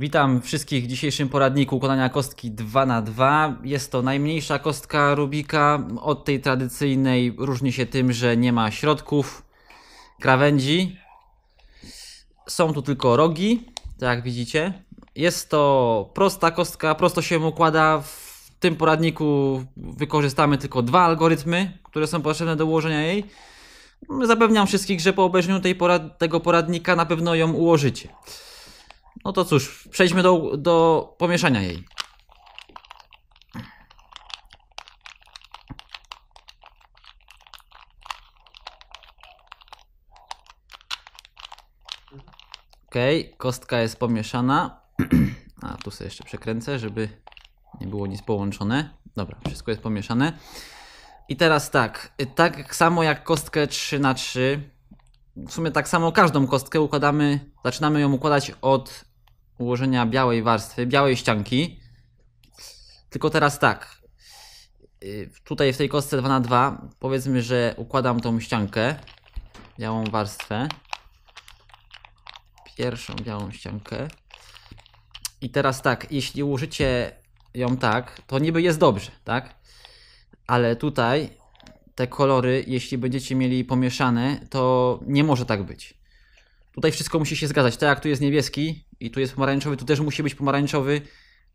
Witam wszystkich w dzisiejszym poradniku układania kostki 2 na 2 Jest to najmniejsza kostka Rubika. Od tej tradycyjnej różni się tym, że nie ma środków, krawędzi. Są tu tylko rogi, tak jak widzicie. Jest to prosta kostka, prosto się układa. W tym poradniku wykorzystamy tylko dwa algorytmy, które są potrzebne do ułożenia jej. Zapewniam wszystkich, że po obejrzeniu porad tego poradnika na pewno ją ułożycie. No to cóż, przejdźmy do, do pomieszania jej. Okej, okay, kostka jest pomieszana. A tu sobie jeszcze przekręcę, żeby nie było nic połączone. Dobra, wszystko jest pomieszane. I teraz tak, tak samo jak kostkę 3 na 3 w sumie tak samo każdą kostkę układamy, zaczynamy ją układać od ułożenia białej warstwy, białej ścianki. Tylko teraz tak. Y, tutaj w tej kostce 2 na 2 powiedzmy, że układam tą ściankę, białą warstwę. Pierwszą białą ściankę. I teraz tak, jeśli użycie ją tak, to niby jest dobrze, tak? Ale tutaj te kolory, jeśli będziecie mieli pomieszane, to nie może tak być. Tutaj wszystko musi się zgadzać. Tak jak tu jest niebieski i tu jest pomarańczowy, tu też musi być pomarańczowy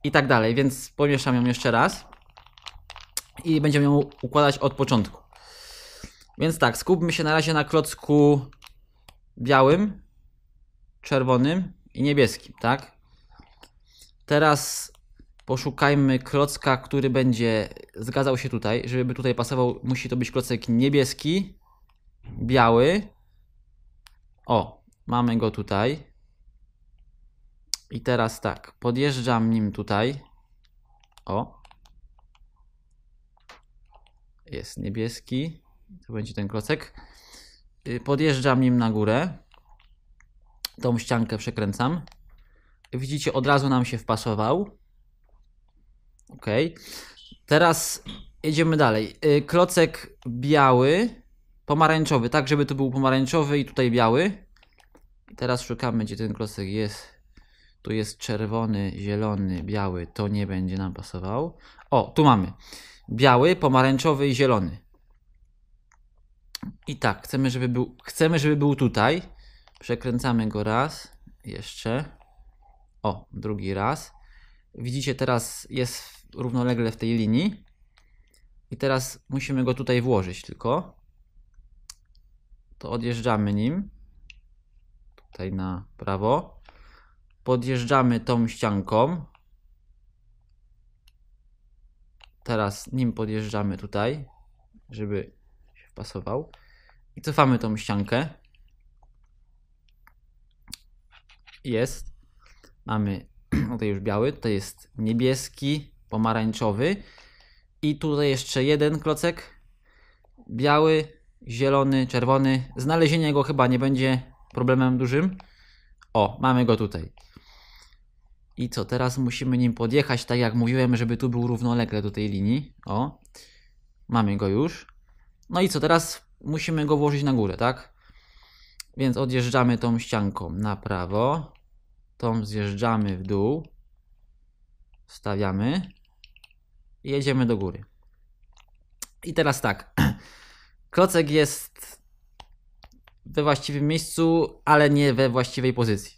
i tak dalej. Więc pomieszam ją jeszcze raz i będziemy ją układać od początku. Więc tak, skupmy się na razie na klocku białym, czerwonym i niebieskim, tak? Teraz poszukajmy klocka, który będzie zgadzał się tutaj. Żeby tutaj pasował, musi to być klocek niebieski, biały. O, Mamy go tutaj. I teraz tak, podjeżdżam nim tutaj. O. Jest niebieski. To będzie ten klocek. Y, podjeżdżam nim na górę. Tą ściankę przekręcam. Widzicie, od razu nam się wpasował. Ok. Teraz jedziemy dalej. Y, klocek biały, pomarańczowy, tak żeby to był pomarańczowy i tutaj biały. Teraz szukamy, gdzie ten klocek jest. Tu jest czerwony, zielony, biały. To nie będzie nam pasował. O, tu mamy. Biały, pomarańczowy i zielony. I tak, chcemy, żeby był, chcemy, żeby był tutaj. Przekręcamy go raz. Jeszcze. O, drugi raz. Widzicie, teraz jest równolegle w tej linii. I teraz musimy go tutaj włożyć tylko. To odjeżdżamy nim tutaj na prawo. Podjeżdżamy tą ścianką. Teraz nim podjeżdżamy tutaj, żeby się wpasował. I cofamy tą ściankę. Jest. Mamy tutaj już biały, To jest niebieski, pomarańczowy. I tutaj jeszcze jeden klocek. Biały, zielony, czerwony. Znalezienie go chyba nie będzie problemem dużym. O, mamy go tutaj. I co, teraz musimy nim podjechać, tak jak mówiłem, żeby tu był równolegle do tej linii. O, mamy go już. No i co, teraz musimy go włożyć na górę, tak? Więc odjeżdżamy tą ścianką na prawo. Tą zjeżdżamy w dół. Stawiamy. I jedziemy do góry. I teraz tak. Klocek jest we właściwym miejscu, ale nie we właściwej pozycji.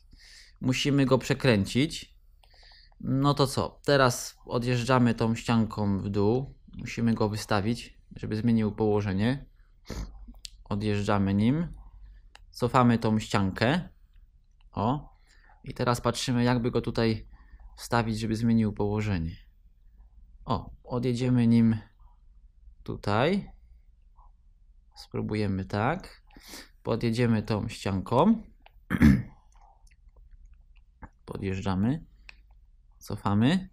Musimy go przekręcić. No to co? Teraz odjeżdżamy tą ścianką w dół. Musimy go wystawić, żeby zmienił położenie. Odjeżdżamy nim. Cofamy tą ściankę. O. I teraz patrzymy, jakby go tutaj wstawić, żeby zmienił położenie. O, odjedziemy nim tutaj. Spróbujemy tak podjedziemy tą ścianką. Podjeżdżamy, cofamy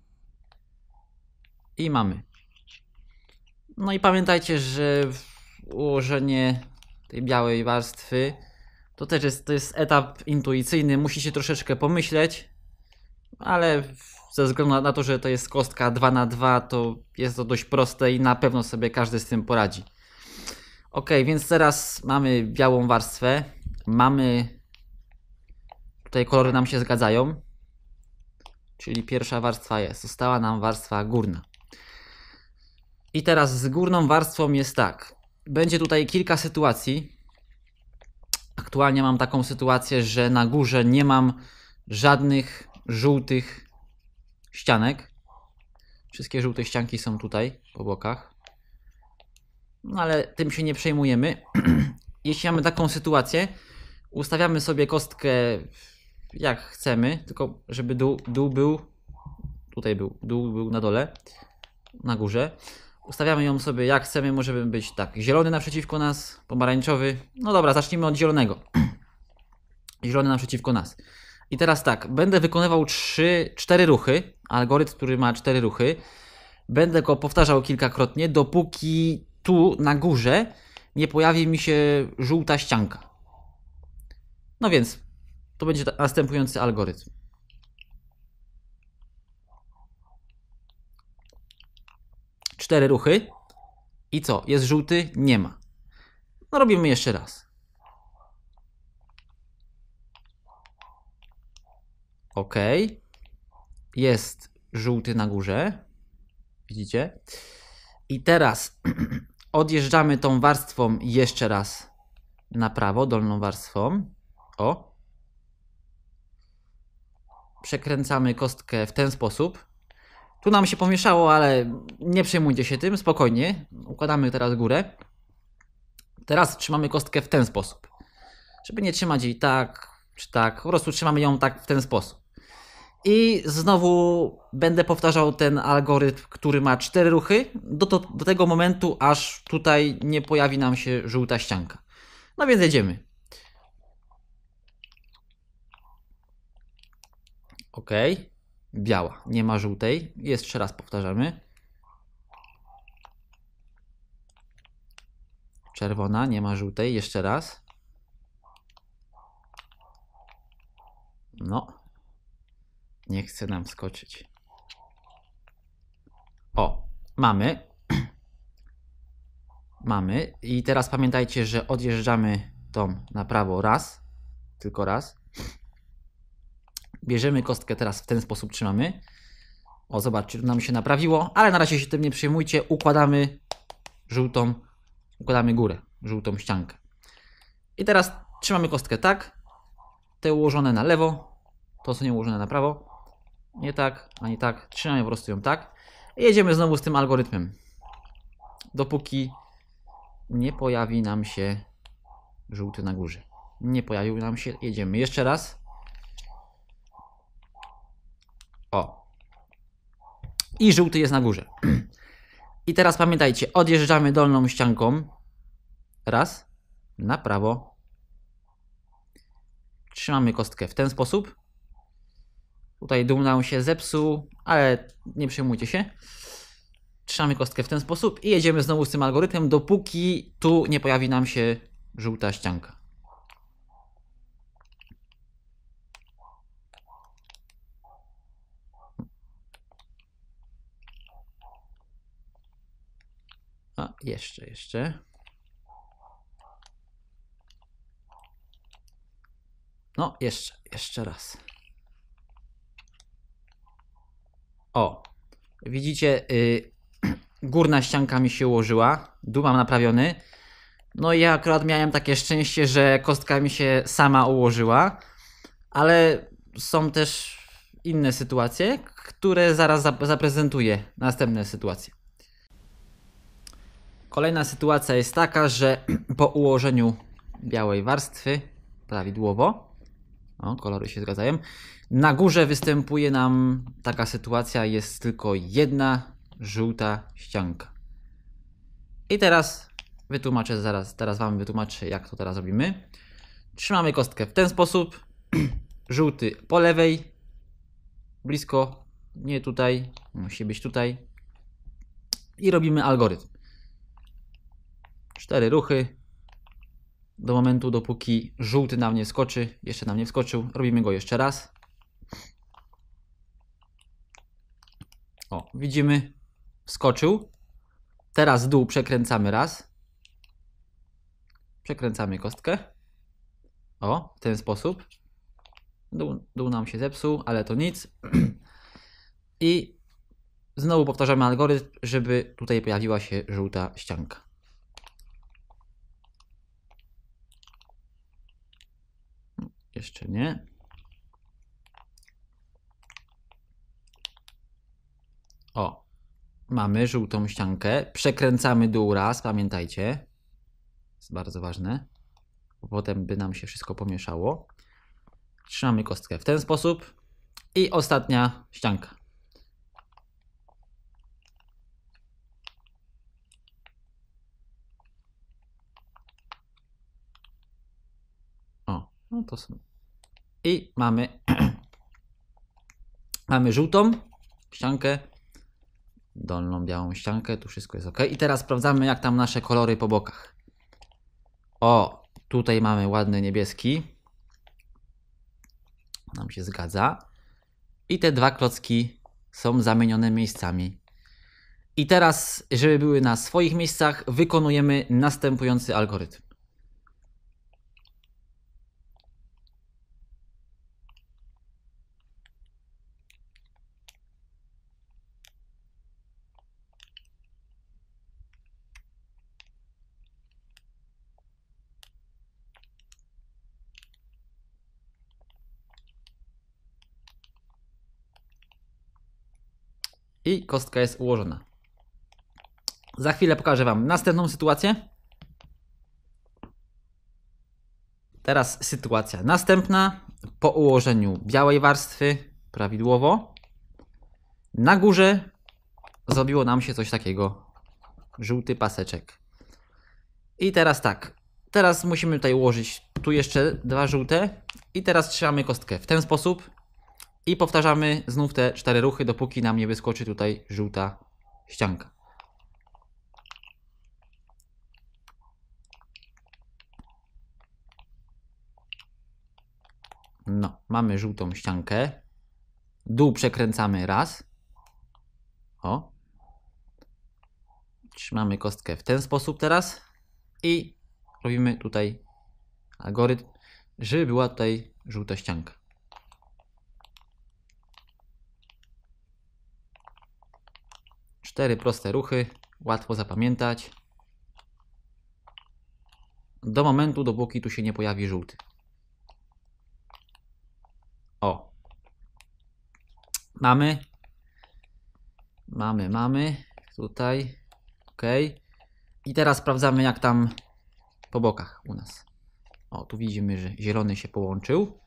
i mamy. No i pamiętajcie, że ułożenie tej białej warstwy to też jest, to jest etap intuicyjny, musi się troszeczkę pomyśleć, ale ze względu na to, że to jest kostka 2 na 2 to jest to dość proste i na pewno sobie każdy z tym poradzi. Ok, więc teraz mamy białą warstwę. Mamy. Tutaj kolory nam się zgadzają. Czyli pierwsza warstwa jest. Została nam warstwa górna. I teraz z górną warstwą jest tak. Będzie tutaj kilka sytuacji. Aktualnie mam taką sytuację, że na górze nie mam żadnych żółtych ścianek. Wszystkie żółte ścianki są tutaj po bokach no ale tym się nie przejmujemy. Jeśli mamy taką sytuację, ustawiamy sobie kostkę jak chcemy, tylko żeby dół, dół był, tutaj był, dół był na dole, na górze. Ustawiamy ją sobie jak chcemy, może być tak, zielony naprzeciwko nas, pomarańczowy. No dobra, zacznijmy od zielonego. zielony naprzeciwko nas. I teraz tak, będę wykonywał 3, 4 ruchy, algorytm, który ma 4 ruchy. Będę go powtarzał kilkakrotnie, dopóki tu na górze nie pojawi mi się żółta ścianka. No więc to będzie następujący algorytm. Cztery ruchy. I co? Jest żółty? Nie ma. No robimy jeszcze raz. OK. Jest żółty na górze. Widzicie? I teraz odjeżdżamy tą warstwą jeszcze raz na prawo, dolną warstwą. O. Przekręcamy kostkę w ten sposób. Tu nam się pomieszało, ale nie przejmujcie się tym, spokojnie. Układamy teraz górę. Teraz trzymamy kostkę w ten sposób. Żeby nie trzymać jej tak czy tak, po prostu trzymamy ją tak w ten sposób. I znowu będę powtarzał ten algorytm, który ma cztery ruchy, do, to, do tego momentu, aż tutaj nie pojawi nam się żółta ścianka. No więc jedziemy. Ok. Biała. Nie ma żółtej. Jeszcze raz powtarzamy. Czerwona. Nie ma żółtej. Jeszcze raz. No. Nie chce nam skoczyć. O, mamy. mamy. I teraz pamiętajcie, że odjeżdżamy tą na prawo raz, tylko raz. Bierzemy kostkę teraz w ten sposób trzymamy. O, zobaczcie, tu nam się naprawiło, ale na razie się tym nie przejmujcie. Układamy żółtą, układamy górę, żółtą ściankę. I teraz trzymamy kostkę tak, te ułożone na lewo, to są nie ułożone na prawo. Nie tak, ani tak. Trzymamy po prostu ją tak. I jedziemy znowu z tym algorytmem. Dopóki nie pojawi nam się żółty na górze. Nie pojawił nam się. Jedziemy jeszcze raz. O. I żółty jest na górze. I teraz pamiętajcie, odjeżdżamy dolną ścianką. Raz, na prawo. Trzymamy kostkę w ten sposób. Tutaj Dumnow się zepsuł, ale nie przejmujcie się. Trzymamy kostkę w ten sposób i jedziemy znowu z tym algorytmem, dopóki tu nie pojawi nam się żółta ścianka. A, jeszcze, jeszcze. No, jeszcze, jeszcze raz. O, widzicie, yy, górna ścianka mi się ułożyła, dół mam naprawiony. No i ja akurat miałem takie szczęście, że kostka mi się sama ułożyła, ale są też inne sytuacje, które zaraz zaprezentuję. Następne sytuacje. Kolejna sytuacja jest taka, że po ułożeniu białej warstwy prawidłowo, o, kolory się zgadzają, na górze występuje nam taka sytuacja, jest tylko jedna żółta ścianka. I teraz wytłumaczę zaraz, teraz wam wytłumaczę jak to teraz robimy. Trzymamy kostkę w ten sposób, żółty po lewej, blisko, nie tutaj, musi być tutaj. I robimy algorytm. Cztery ruchy, do momentu, dopóki żółty nam nie skoczy, jeszcze nam nie wskoczył, robimy go jeszcze raz. O, widzimy, skoczył. Teraz dół przekręcamy raz. Przekręcamy kostkę. O, w ten sposób. Dół, dół nam się zepsuł, ale to nic. I znowu powtarzamy algorytm, żeby tutaj pojawiła się żółta ścianka. Jeszcze nie. O, mamy żółtą ściankę. Przekręcamy dół raz, pamiętajcie. Jest bardzo ważne. Bo potem by nam się wszystko pomieszało. Trzymamy kostkę w ten sposób. I ostatnia ścianka. O, no to są. I mamy mamy żółtą ściankę dolną białą ściankę, tu wszystko jest ok. I teraz sprawdzamy jak tam nasze kolory po bokach. O, tutaj mamy ładny niebieski. Nam się zgadza. I te dwa klocki są zamienione miejscami. I teraz, żeby były na swoich miejscach, wykonujemy następujący algorytm. i kostka jest ułożona. Za chwilę pokażę Wam następną sytuację. Teraz sytuacja następna. Po ułożeniu białej warstwy prawidłowo na górze zrobiło nam się coś takiego. Żółty paseczek. I teraz tak. Teraz musimy tutaj ułożyć tu jeszcze dwa żółte i teraz trzymamy kostkę w ten sposób i powtarzamy znów te cztery ruchy, dopóki nam nie wyskoczy tutaj żółta ścianka. No, mamy żółtą ściankę. Dół przekręcamy raz. O. Trzymamy kostkę w ten sposób teraz. I robimy tutaj algorytm, żeby była tutaj żółta ścianka. Cztery proste ruchy, łatwo zapamiętać. Do momentu, dopóki tu się nie pojawi żółty. O. Mamy. Mamy, mamy. Tutaj. Ok. I teraz sprawdzamy, jak tam po bokach u nas. O, tu widzimy, że zielony się połączył.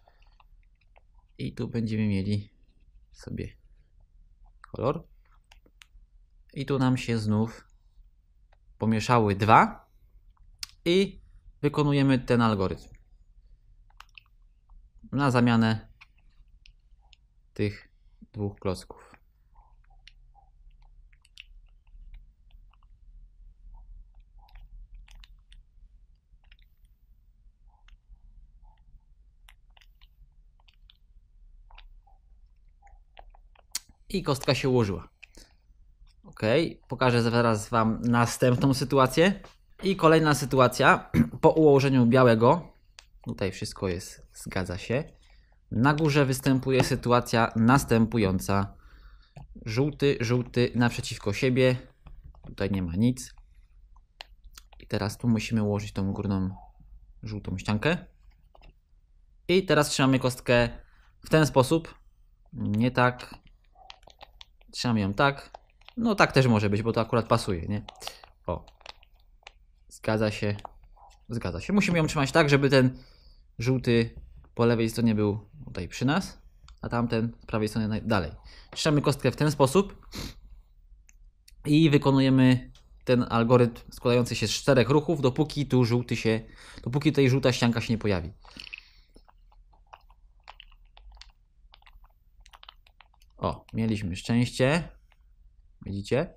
I tu będziemy mieli sobie kolor. I tu nam się znów pomieszały dwa i wykonujemy ten algorytm. Na zamianę tych dwóch klocków. I kostka się ułożyła pokażę zaraz Wam następną sytuację. I kolejna sytuacja po ułożeniu białego. Tutaj wszystko jest, zgadza się. Na górze występuje sytuacja następująca. Żółty, żółty naprzeciwko siebie. Tutaj nie ma nic. I teraz tu musimy ułożyć tą górną żółtą ściankę. I teraz trzymamy kostkę w ten sposób. Nie tak. Trzymamy ją tak. No tak też może być, bo to akurat pasuje, nie? O. Zgadza się. Zgadza się. Musimy ją trzymać tak, żeby ten żółty po lewej stronie był tutaj przy nas, a tamten z prawej strony dalej. Trzymamy kostkę w ten sposób i wykonujemy ten algorytm składający się z czterech ruchów, dopóki tu żółty się, dopóki tutaj żółta ścianka się nie pojawi. O, mieliśmy szczęście. Widzicie?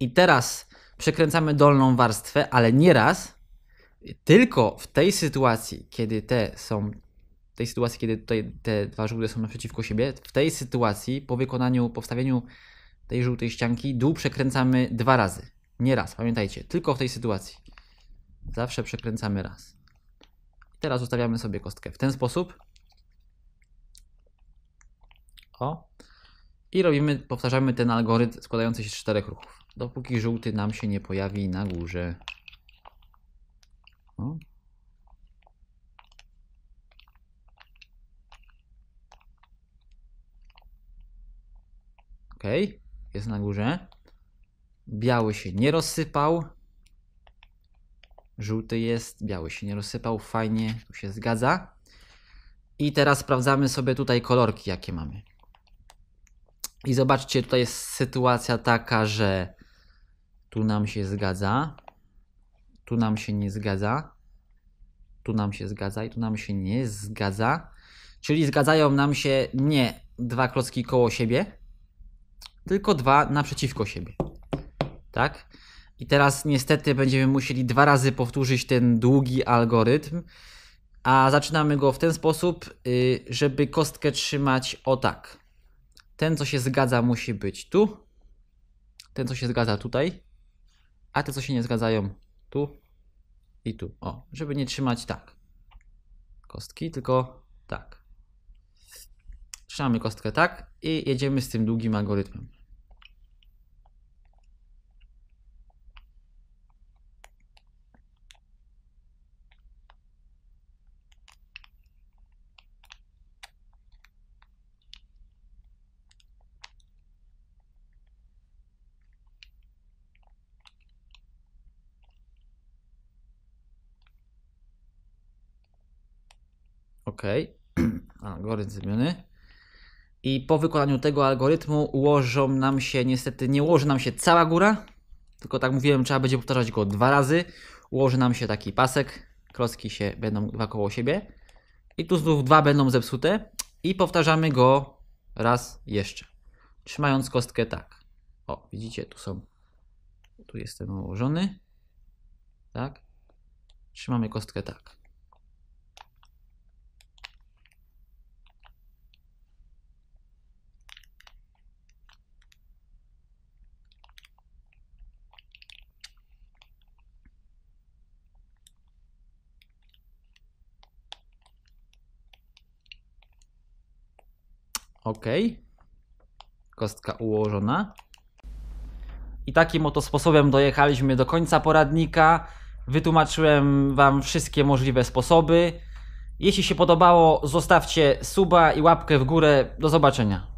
I teraz przekręcamy dolną warstwę, ale nieraz tylko w tej sytuacji, kiedy te są w tej sytuacji, kiedy tutaj te dwa żółte są naprzeciwko siebie, w tej sytuacji po wykonaniu, po wstawieniu tej żółtej ścianki dół przekręcamy dwa razy. Nie raz, pamiętajcie, tylko w tej sytuacji. Zawsze przekręcamy raz. teraz ustawiamy sobie kostkę w ten sposób. O, i robimy, powtarzamy ten algorytm składający się z czterech ruchów. Dopóki żółty nam się nie pojawi na górze. No. Ok, jest na górze. Biały się nie rozsypał. Żółty jest, biały się nie rozsypał. Fajnie, tu się zgadza. I teraz sprawdzamy sobie tutaj kolorki, jakie mamy. I zobaczcie, tutaj jest sytuacja taka, że tu nam się zgadza, tu nam się nie zgadza, tu nam się zgadza i tu nam się nie zgadza. Czyli zgadzają nam się nie dwa klocki koło siebie, tylko dwa naprzeciwko siebie. Tak? I teraz niestety będziemy musieli dwa razy powtórzyć ten długi algorytm, a zaczynamy go w ten sposób, y, żeby kostkę trzymać o tak. Ten, co się zgadza, musi być tu. Ten, co się zgadza, tutaj. A te, co się nie zgadzają, tu i tu. O, żeby nie trzymać tak kostki, tylko tak. Trzymamy kostkę tak i jedziemy z tym długim algorytmem. OK. Algorytm zmiany. I po wykonaniu tego algorytmu ułożą nam się, niestety nie ułoży nam się cała góra, tylko tak mówiłem, trzeba będzie powtarzać go dwa razy. Ułoży nam się taki pasek, kroski się będą dwa koło siebie. I tu znów dwa będą zepsute i powtarzamy go raz jeszcze. Trzymając kostkę tak. O, widzicie, tu są. Tu jestem ułożony. Tak. Trzymamy kostkę tak. OK. Kostka ułożona. I takim oto sposobem dojechaliśmy do końca poradnika. Wytłumaczyłem Wam wszystkie możliwe sposoby. Jeśli się podobało, zostawcie suba i łapkę w górę. Do zobaczenia.